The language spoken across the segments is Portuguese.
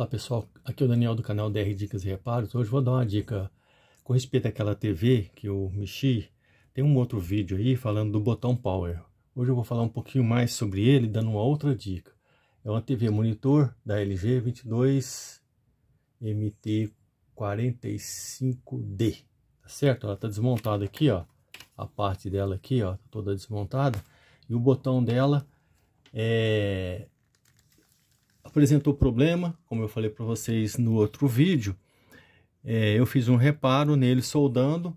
Olá pessoal, aqui é o Daniel do canal DR Dicas e Reparos. Hoje vou dar uma dica com respeito àquela TV que eu mexi. Tem um outro vídeo aí falando do botão Power. Hoje eu vou falar um pouquinho mais sobre ele, dando uma outra dica. É uma TV monitor da LG 22 MT45D, tá certo? Ela tá desmontada aqui, ó. A parte dela aqui, ó, tá toda desmontada. E o botão dela é apresentou problema, como eu falei para vocês no outro vídeo. É, eu fiz um reparo nele soldando,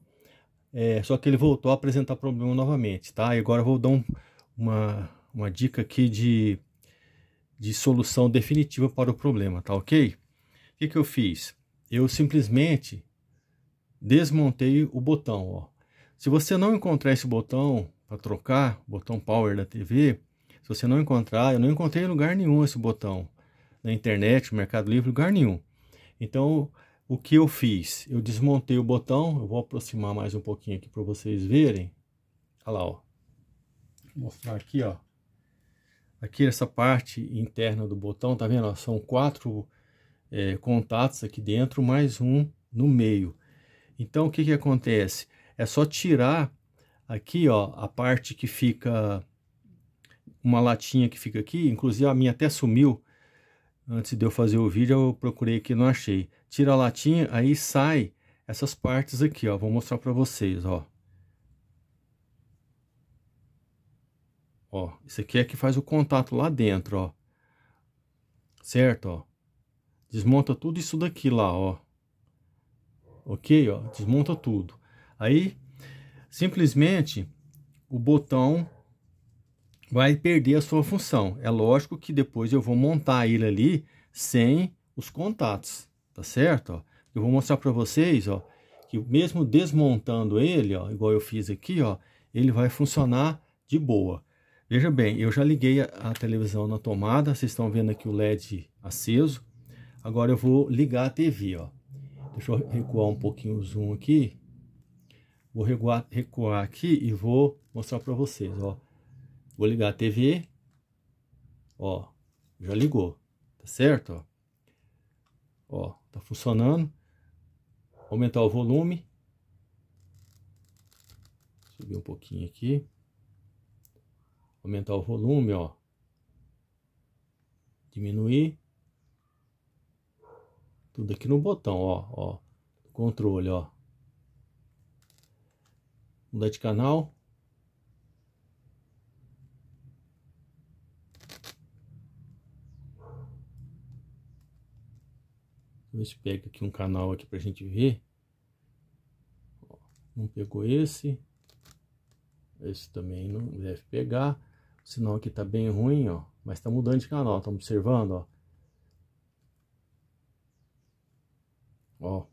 é, só que ele voltou a apresentar problema novamente, tá? E agora eu vou dar um, uma, uma dica aqui de, de solução definitiva para o problema, tá ok? O que, que eu fiz? Eu simplesmente desmontei o botão, ó. Se você não encontrar esse botão para trocar, botão power da TV, se você não encontrar, eu não encontrei em lugar nenhum esse botão na internet, no Mercado Livre, lugar nenhum. Então, o que eu fiz? Eu desmontei o botão, eu vou aproximar mais um pouquinho aqui para vocês verem. Olha lá, ó. Vou mostrar aqui, ó. Aqui essa parte interna do botão, tá vendo? são quatro é, contatos aqui dentro, mais um no meio. Então, o que que acontece? É só tirar aqui, ó, a parte que fica... Uma latinha que fica aqui, inclusive a minha até sumiu, Antes de eu fazer o vídeo, eu procurei aqui e não achei. Tira a latinha, aí sai essas partes aqui, ó. Vou mostrar para vocês, ó. Ó, isso aqui é que faz o contato lá dentro, ó. Certo, ó. Desmonta tudo isso daqui lá, ó. Ok, ó. Desmonta tudo. Aí, simplesmente, o botão vai perder a sua função. É lógico que depois eu vou montar ele ali sem os contatos, tá certo? Eu vou mostrar para vocês, ó, que mesmo desmontando ele, ó, igual eu fiz aqui, ó, ele vai funcionar de boa. Veja bem, eu já liguei a, a televisão na tomada, vocês estão vendo aqui o LED aceso. Agora eu vou ligar a TV, ó. Deixa eu recuar um pouquinho o zoom aqui. Vou recuar, recuar aqui e vou mostrar para vocês, ó. Vou ligar a TV. Ó, já ligou. Tá certo? Ó, ó tá funcionando. Aumentar o volume. Subir um pouquinho aqui. Aumentar o volume, ó. Diminuir. Tudo aqui no botão, ó, ó. Controle, ó. Mudar de canal. vou ver se pega aqui um canal aqui pra gente ver. não pegou esse. Esse também não deve pegar. O sinal aqui tá bem ruim, ó. Mas tá mudando de canal, tá observando, ó. Ó.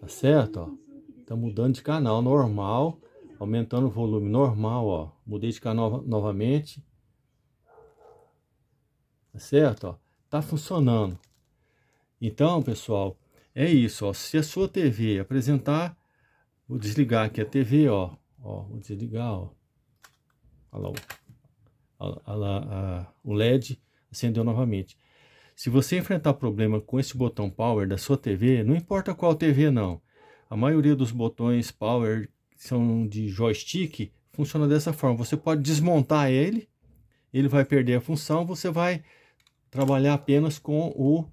Tá certo, ó. Tá mudando de canal normal, aumentando o volume normal, ó. Mudei de canal novamente tá certo? Ó, tá funcionando. Então, pessoal, é isso, ó, se a sua TV apresentar, vou desligar aqui a TV, ó, ó, vou desligar, ó, olha lá, olha lá a, o LED acendeu novamente. Se você enfrentar problema com esse botão power da sua TV, não importa qual TV não, a maioria dos botões power são de joystick, funciona dessa forma. Você pode desmontar ele, ele vai perder a função, você vai trabalhar apenas com o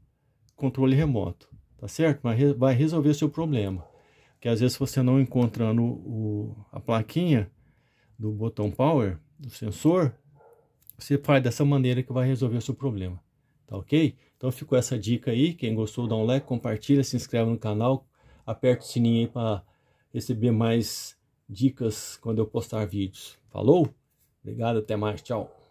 controle remoto, tá certo? Mas vai resolver seu problema. Que às vezes você não encontrando o, a plaquinha do botão power, do sensor, você faz dessa maneira que vai resolver o seu problema, tá ok? Então ficou essa dica aí, quem gostou dá um like, compartilha, se inscreve no canal, aperta o sininho aí para receber mais dicas quando eu postar vídeos. Falou? Obrigado, até mais, tchau.